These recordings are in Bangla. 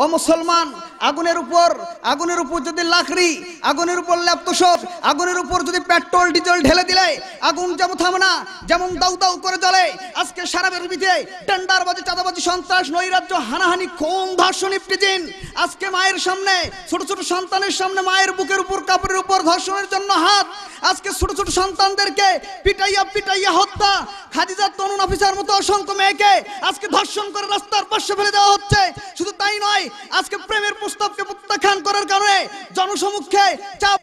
ও মুসলমান আগুনের উপর আগুনের উপর যদি লাখড়ি আগুনের উপর ল্যাপটসপ আগুনের উপর যদি পেট্রোল ডিজেল ঢেলে দিলে আগুন যেমন থামে না যেমন দাউ দাউ করে জ্বলে আজকে সারা পৃথিবীতে টেন্ডারবাজি চাঁদাবাজি সন্ত্রাস নৈরাজ্য হানাহানি কোন ধর্ষণ ইফটিজিন আজকে মায়ের সামনে ছোট ছোট সন্তানের সামনে মায়ের বুকের উপর কাপড়ের উপর ধর্ষণের জন্য হাত আজকে ছোট ছোট সন্তানদেরকে পিটাইয়া পিটাইয়া হত্যা খাদিজার তরুণ অফিসার মতো অসংখ্য মেয়েকে আজকে ধর্ষণ করে রাস্তার পাশে ফেলে দেওয়া হচ্ছে শুধু তাই নয় আজকে প্রেমের প্রস্তাবকে প্রত্যাখ্যান করার কারণে জনসমক্ষে চাপ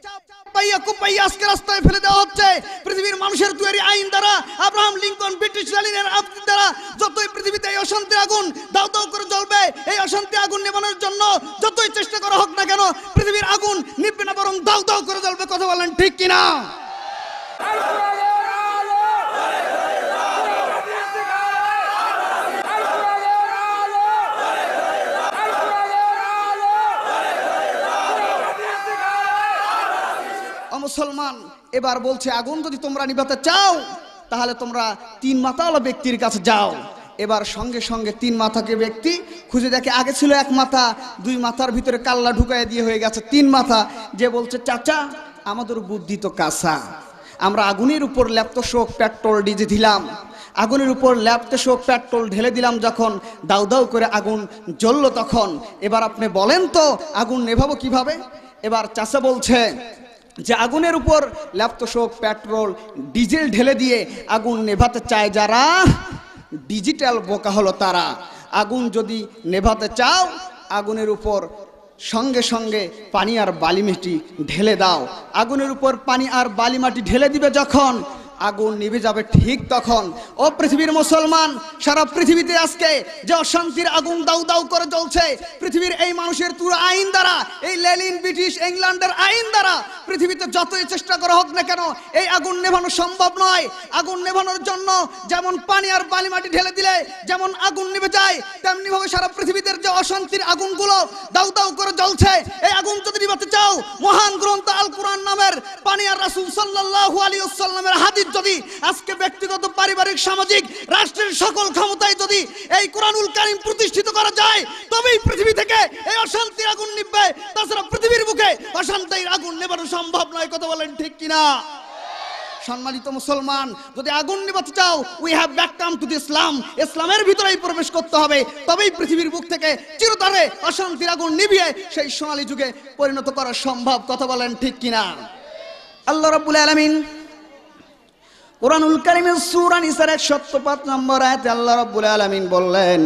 পাইয়া কুপাইয়া আজকে রাস্তায় ফেলে দেওয়া হচ্ছে পৃথিবীর মানুষের তৈরি আইন দ্বারা আব্রাহাম লিঙ্কন ব্রিটিশ লালিনের আব্দির দ্বারা যতই পৃথিবীতে এই অশান্তি আগুন দাও দাও করে জ্বলবে এই অশান্তি আগুন নেবানোর জন্য যতই চেষ্টা করা হোক না কেন পৃথিবীর আগুন নিবে না বরং দাও দাও করে জ্বলবে কথা বলেন ঠিক কিনা মুসলমান এবার বলছে আগুন যদি তোমরা নিভাতে চাও তাহলে তোমরা তিন মাথাওয়ালা ব্যক্তির কাছে যাও এবার সঙ্গে সঙ্গে তিন মাথাকে ব্যক্তি খুঁজে দেখে আগে ছিল এক মাথা দুই মাথার ভিতরে কাল্লা ঢুকাই দিয়ে হয়ে গেছে তিন মাথা যে বলছে চাচা আমাদের বুদ্ধি তো কাঁচা আমরা আগুনের উপর ল্যাপ্তশোক পেট্রোল ডিজে দিলাম আগুনের উপর ল্যাপ্তশোক পেট্রোল ঢেলে দিলাম যখন দাউ দাউ করে আগুন জ্বলল তখন এবার আপনি বলেন তো আগুন নেভাবো কিভাবে এবার চাষা বলছে যে আগুনের উপর ল্যাপতোষক পেট্রোল ডিজেল ঢেলে দিয়ে আগুন নেভাতে চায় যারা ডিজিটাল বোকা হলো তারা আগুন যদি নেভাতে চাও আগুনের উপর সঙ্গে সঙ্গে পানি আর বালিমাটি ঢেলে দাও আগুনের উপর পানি আর বালিমাটি ঢেলে দিবে যখন আগুন নিভে যাবে ঠিক তখন ও পৃথিবীর মুসলমান সারা পৃথিবীতে আজকে যে অশান্তির আগুন দাউ দাউ করে চলছে পৃথিবীর এই মানুষের তুর আইন দ্বারা এই লেলিন ব্রিটিশ ইংল্যান্ডের আইন দ্বারা পৃথিবীতে যতই চেষ্টা করা হোক না কেন এই আগুন নেভানো সম্ভব নয় আগুন নেভানোর জন্য যেমন পানি আর বালি মাটি ঢেলে দিলে যেমন আগুন নিভে যায় তেমনি ভাবে সারা পৃথিবীতে যে অশান্তির আগুনগুলো দাউ দাউ করে জ্বলছে এই আগুন যদি নিভাতে চাও মহান গ্রহ সাল্লামের পানি আর রাসুল সাল্লাহ আলী সাল্লামের হাদিস যদি আজকে ব্যক্তিগত পারিবারিক সামাজিক রাষ্ট্রের সকল ক্ষমতায় যদি এই কোরআনুল কারিম প্রতিষ্ঠিত করা যায় তবেই পৃথিবী থেকে এই অশান্তির আগুন নিববে তাছাড়া পৃথিবীর বুকে অশান্তির আগুন নেবানো সম্ভব নয় কথা বলেন ঠিক কিনা সম্মানিত মুসলমান যদি আগুন নিবাতে চাও we have back come to the Islam ইসলামের ভিতরেই প্রবেশ করতে হবে তবেই পৃথিবীর বুক থেকে চিরতরে অশান্তির আগুন নিবিয়ে সেই সোনালী যুগে পরিণত করা সম্ভব কথা বলেন ঠিক কিনা আল্লাহ রাব্বুল আলামিন কুরআনুল কারীমের সূরা নিসার 105 নম্বর আয়াতে আল্লাহ রাব্বুল আলামিন বললেন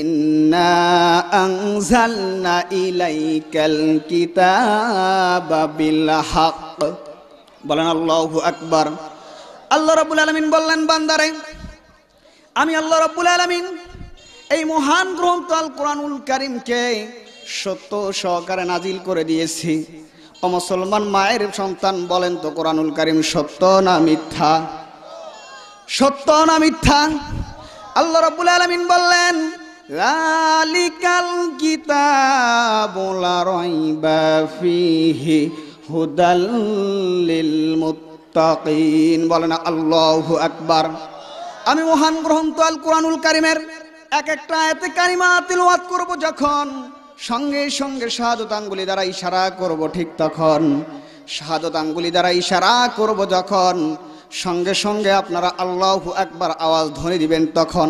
ইন্না আনজালনা ইলাইকাল কিতাবা বিল হক বলেন আল্লাহু আকবার আল্লাহ রাব্বুল আলামিন বললেন বান্দারে আমি আল্লাহ রাব্বুল আলামিন এই মহান গ্রন্থ আল কুরআনুল কারীমকে সত্য সহকারে নাজিল করে দিয়েছি মুসলমান মায়ের সন্তান বলেন তো কোরআনুল কারিম সত্য না মিথ্যা সত্য না মিথ্যা আল্লাহ রাব্বুল আলামিন বললেন রালিকাল বোলা রাইবা ফিহি হুদাল লিল মুত্তাকিন বলেন আল্লাহু আকবার আমি মহান গ্রন্থ আল কোরআনুল কারিমের এক একটা আয়াতে কারিমা তিলাওয়াত করব যখন সঙ্গে সঙ্গে শাহাদত আঙ্গুলি দ্বারা ইশারা করব ঠিক তখন শাহাদত আঙ্গুলি দ্বারা ইশারা করব যখন সঙ্গে সঙ্গে আপনারা আল্লাহ একবার আওয়াজ ধরে দিবেন তখন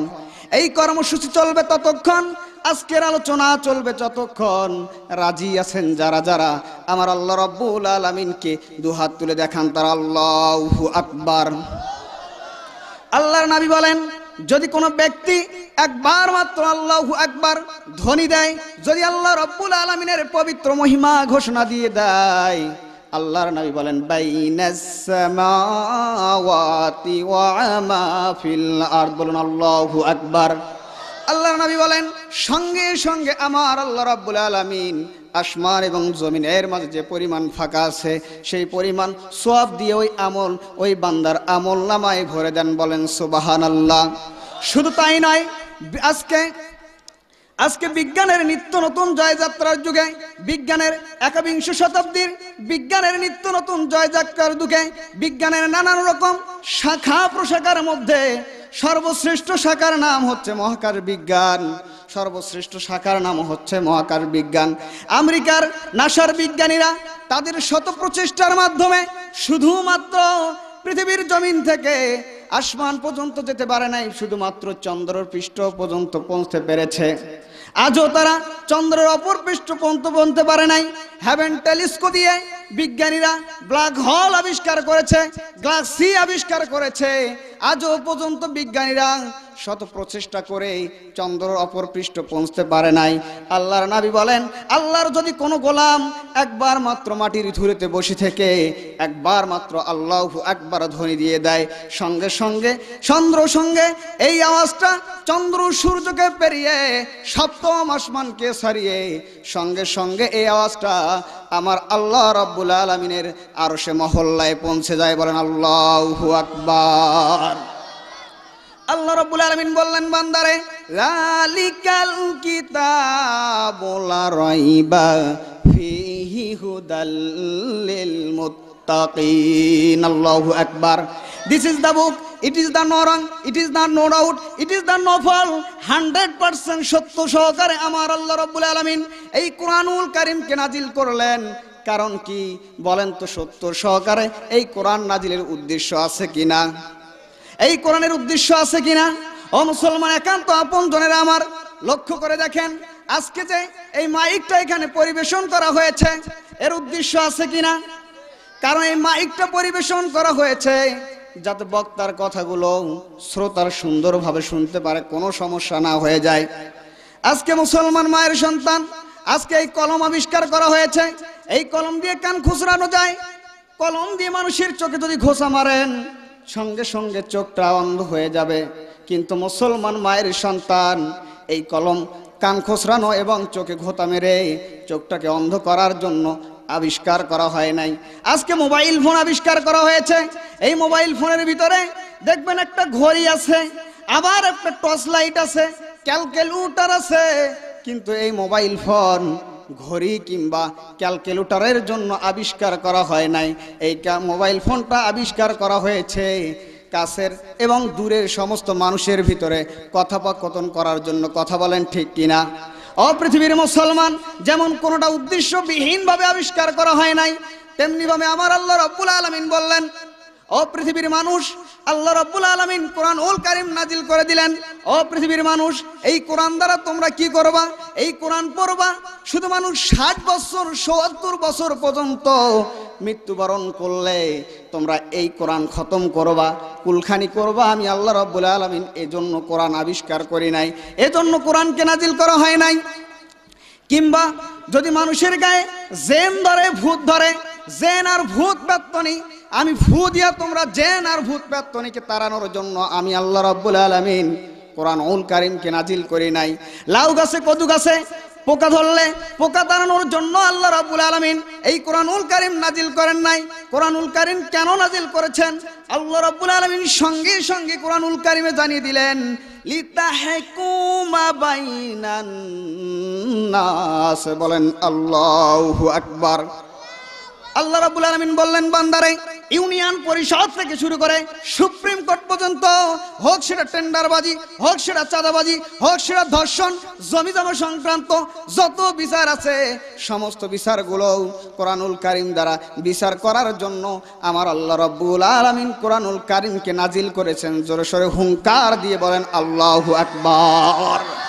এই কর্মসূচি চলবে ততক্ষণ আজকের আলোচনা চলবে যতক্ষণ রাজি আছেন যারা যারা আমার আল্লাহ রব্বুল আলমিনকে দুহাত তুলে দেখান তারা আল্লাহ আকবার আল্লাহর নাবি বলেন যদি কোনো ব্যক্তি একবার মাত্র আল্লাহ একবার ধ্বনি দেয় যদি আল্লাহ রব্বুল আলমিনের পবিত্র মহিমা ঘোষণা দিয়ে দেয় আল্লাহর নবী বলেন বলুন আল্লাহু আকবার আল্লাহ নবী বলেন সঙ্গে সঙ্গে আমার আল্লাহ রব্বুল আলমিন আসমান এবং জমিনের মাঝে যে পরিমাণ ফাঁকা আছে সেই পরিমাণ সব দিয়ে ওই আমল ওই বান্দার আমল নামায় ভরে দেন বলেন সুবাহান আল্লাহ শুধু তাই নয় আজকে আজকে বিজ্ঞানের নিত্য নতুন জয়যাত্রার যুগে বিজ্ঞানের একবিংশ শতাব্দীর বিজ্ঞানের নিত্য নতুন জয়যাত্রার যুগে বিজ্ঞানের নানান রকম শাখা প্রশাখার মধ্যে সর্বশ্রেষ্ঠ শাখার নাম হচ্ছে মহাকাশ বিজ্ঞান সর্বশ্রেষ্ঠ শাখার নাম হচ্ছে মহাকার বিজ্ঞান আমেরিকার নাসার বিজ্ঞানীরা তাদের শত প্রচেষ্টার মাধ্যমে শুধুমাত্র পৃথিবীর জমিন থেকে আসমান পর্যন্ত যেতে পারে নাই শুধুমাত্র চন্দ্রর পৃষ্ঠ পর্যন্ত পৌঁছতে পেরেছে আজও তারা চন্দ্রের অপর পৃষ্ঠ পর্যন্ত পৌঁছতে পারে নাই হ্যাভেন টেলিস্কো দিয়ে বিজ্ঞানীরা ব্ল্যাক হল আবিষ্কার করেছে গ্লাসি আবিষ্কার করেছে আজও পর্যন্ত বিজ্ঞানীরা শত প্রচেষ্টা করে চন্দ্রর অপর পৃষ্ঠ পৌঁছতে পারে নাই আল্লাহর নাবি বলেন আল্লাহর যদি কোনো গোলাম একবার মাত্র মাটির ধুরেতে বসে থেকে একবার মাত্র আল্লাহ একবার ধ্বনি দিয়ে দেয় সঙ্গে সঙ্গে চন্দ্র সঙ্গে এই আওয়াজটা চন্দ্র সূর্যকে পেরিয়ে সপ্তম আসমানকে সারিয়ে সঙ্গে সঙ্গে এই আওয়াজটা আমার আল্লাহ রব্বুল আলমিনের আরো সে মহল্লায় পৌঁছে যায় বলেন আল্লাহ আকবার আল্লাহ রব্বুল আলমিন বললেন বান্দারে লালিকাল কিতাব লা রাইবা ফিহি হুদাল লিল মুত্তাকিন আল্লাহু আকবার this is the book it is the নরং it is the no doubt it is the নফল হান্ড্রেড পার্সেন্ট সত্য সহকারে আমার আল্লাহ রব্বুল আলমিন এই কোরআনুল কারিমকে নাজিল করলেন কারণ কি বলেন তো সত্য সহকারে এই কোরআন নাজিলের উদ্দেশ্য আছে কিনা এই কোরআনের উদ্দেশ্য আছে কিনা ও মুসলমান একান্ত আপন জনের আমার লক্ষ্য করে দেখেন আজকে যে এই মাইকটা এখানে পরিবেশন করা হয়েছে এর উদ্দেশ্য আছে কিনা কারণ এই মাইকটা পরিবেশন করা হয়েছে যাতে বক্তার কথাগুলো শ্রোতার সুন্দরভাবে শুনতে পারে কোনো সমস্যা না হয়ে যায় আজকে মুসলমান মায়ের সন্তান আজকে এই কলম আবিষ্কার করা হয়েছে এই কলম দিয়ে কান খুচরানো যায় কলম দিয়ে মানুষের চোখে যদি ঘোষা মারেন সঙ্গে সঙ্গে চোখটা অন্ধ হয়ে যাবে কিন্তু মুসলমান মায়ের সন্তান এই কলম কান খসরানো এবং চোখে ঘোতা মেরে চোখটাকে অন্ধ করার জন্য আবিষ্কার করা হয় নাই আজকে মোবাইল ফোন আবিষ্কার করা হয়েছে এই মোবাইল ফোনের ভিতরে দেখবেন একটা ঘড়ি আছে আবার একটা টর্চ লাইট আছে ক্যালকুলেটর আছে কিন্তু এই মোবাইল ফোন ঘড়ি কিংবা ক্যালকুলেটরের জন্য আবিষ্কার করা হয় নাই এই মোবাইল ফোনটা আবিষ্কার করা হয়েছে কাছের এবং দূরের সমস্ত মানুষের ভিতরে কথোপকথন করার জন্য কথা বলেন ঠিক কিনা অপৃথিবীর মুসলমান যেমন কোনোটা উদ্দেশ্যবিহীনভাবে আবিষ্কার করা হয় নাই তেমনিভাবে আমার আল্লাহ রব্বুল আলমিন বললেন ও পৃথিবীর মানুষ আল্লাহ রব্বুল আলমিন কোরআন ওল কারিম নাজিল করে দিলেন ও পৃথিবীর মানুষ এই কোরআন দ্বারা তোমরা কি করবা এই কোরআন পড়বা শুধু মানুষ ষাট বছর সত্তর বছর পর্যন্ত মৃত্যুবরণ করলে তোমরা এই কোরআন খতম করবা কুলখানি করবা আমি আল্লাহ রব্বুল আলমিন এজন্য কোরআন আবিষ্কার করি নাই এজন্য কোরআনকে নাজিল করা হয় নাই কিংবা যদি মানুষের গায়ে জেন ধরে ভূত ধরে জেন আর ভূত নেই আমি ভু দিয়া তোমরা জেন আর ভূত প্রাত্তনিকে তাড়ানোর জন্য আমি আল্লাহ রব্বুল আলমিন কোরআন উল কারিমকে নাজিল করি নাই লাউ গাছে কদু গাছে পোকা ধরলে পোকা তাড়ানোর জন্য আল্লাহ রাবুল আলমিন এই কোরআনুল কারিম নাজিল করেন নাই কোরআনুল কারিম কেন নাজিল করেছেন আল্লাহ রাবুল আলমিন সঙ্গে সঙ্গে কোরআনুল কারিমে জানিয়ে দিলেন বলেন আল্লাহ আকবার আল্লাহ রাবুল আলমিন বললেন বান্দারে ইউনিয়ন পরিষদ থেকে শুরু করে সুপ্রিম কোর্ট পর্যন্ত হোক সেটা টেন্ডারবাজি হোক সেটা চাঁদাবাজি হোক সেটা ধর্ষণ জমি সংক্রান্ত যত বিচার আছে সমস্ত বিচারগুলো কোরআনুল কারিম দ্বারা বিচার করার জন্য আমার আল্লাহ রব্বুল আলমিন কোরআনুল কারিমকে নাজিল করেছেন জোরে সোরে হুঙ্কার দিয়ে বলেন আল্লাহ আকবার